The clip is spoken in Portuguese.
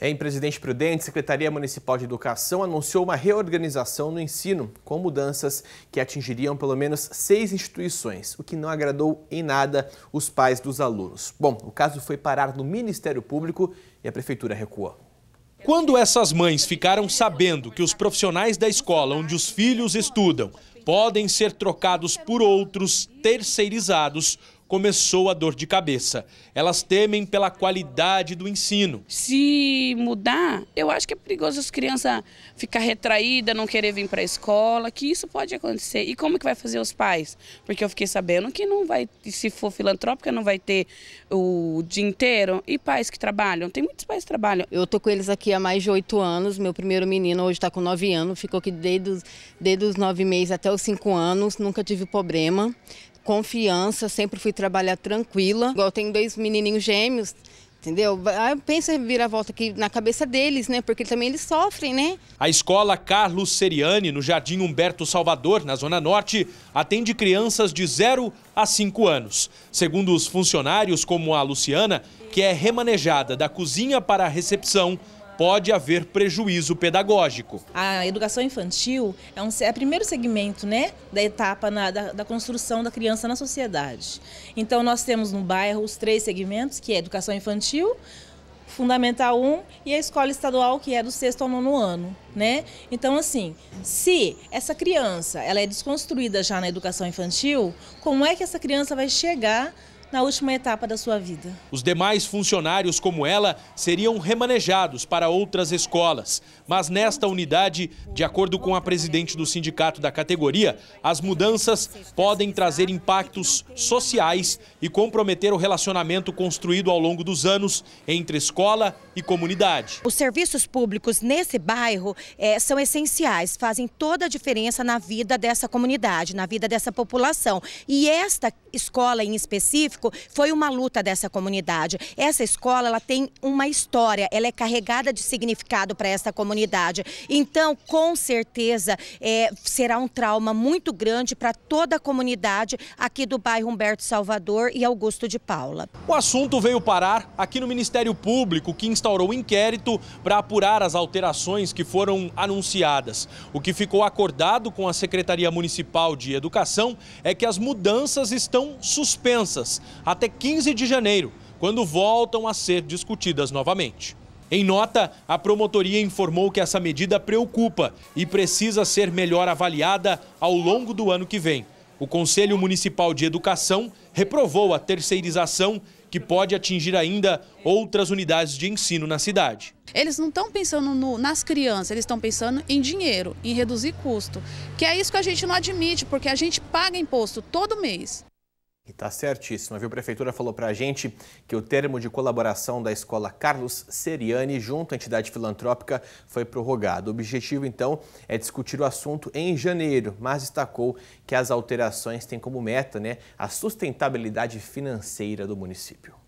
É, em Presidente Prudente, a Secretaria Municipal de Educação anunciou uma reorganização no ensino, com mudanças que atingiriam pelo menos seis instituições, o que não agradou em nada os pais dos alunos. Bom, o caso foi parar no Ministério Público e a Prefeitura recuou. Quando essas mães ficaram sabendo que os profissionais da escola onde os filhos estudam podem ser trocados por outros terceirizados, começou a dor de cabeça. Elas temem pela qualidade do ensino. Se mudar, eu acho que é perigoso as crianças ficar retraída, não querer vir para a escola, que isso pode acontecer. E como que vai fazer os pais? Porque eu fiquei sabendo que não vai, se for filantrópica, não vai ter o dia inteiro. E pais que trabalham, tem muitos pais que trabalham. Eu tô com eles aqui há mais de oito anos. Meu primeiro menino hoje está com nove anos, ficou aqui desde os, desde os nove meses até os cinco anos, nunca tive problema confiança, sempre fui trabalhar tranquila. Igual eu tenho dois menininhos gêmeos, entendeu? Pensa virar volta aqui na cabeça deles, né? Porque também eles sofrem, né? A escola Carlos Seriani, no Jardim Humberto Salvador, na Zona Norte, atende crianças de 0 a 5 anos. Segundo os funcionários, como a Luciana, que é remanejada da cozinha para a recepção, pode haver prejuízo pedagógico. A educação infantil é, um, é o primeiro segmento né, da etapa na, da, da, construção da criança na sociedade. Então nós temos no bairro os três segmentos, que é educação infantil, Fundamental 1 e a escola estadual, que é do sexto ao nono ano, né? Então, assim, se essa criança ela é desconstruída já na educação infantil, como é que essa criança vai chegar na última etapa da sua vida. Os demais funcionários, como ela, seriam remanejados para outras escolas. Mas nesta unidade, de acordo com a presidente do sindicato da categoria, as mudanças podem trazer impactos sociais e comprometer o relacionamento construído ao longo dos anos entre escola e comunidade. Os serviços públicos nesse bairro é, são essenciais, fazem toda a diferença na vida dessa comunidade, na vida dessa população. E esta escola em específico, foi uma luta dessa comunidade. Essa escola ela tem uma história, ela é carregada de significado para essa comunidade. Então, com certeza, é, será um trauma muito grande para toda a comunidade aqui do bairro Humberto Salvador e Augusto de Paula. O assunto veio parar aqui no Ministério Público, que instaurou um inquérito para apurar as alterações que foram anunciadas. O que ficou acordado com a Secretaria Municipal de Educação é que as mudanças estão suspensas, até 15 de janeiro, quando voltam a ser discutidas novamente. Em nota, a promotoria informou que essa medida preocupa e precisa ser melhor avaliada ao longo do ano que vem. O Conselho Municipal de Educação reprovou a terceirização que pode atingir ainda outras unidades de ensino na cidade. Eles não estão pensando no, nas crianças, eles estão pensando em dinheiro, em reduzir custo, que é isso que a gente não admite, porque a gente paga imposto todo mês. E tá certíssimo, viu? A prefeitura falou para a gente que o termo de colaboração da escola Carlos Seriani junto à entidade filantrópica foi prorrogado. O objetivo, então, é discutir o assunto em janeiro, mas destacou que as alterações têm como meta né, a sustentabilidade financeira do município.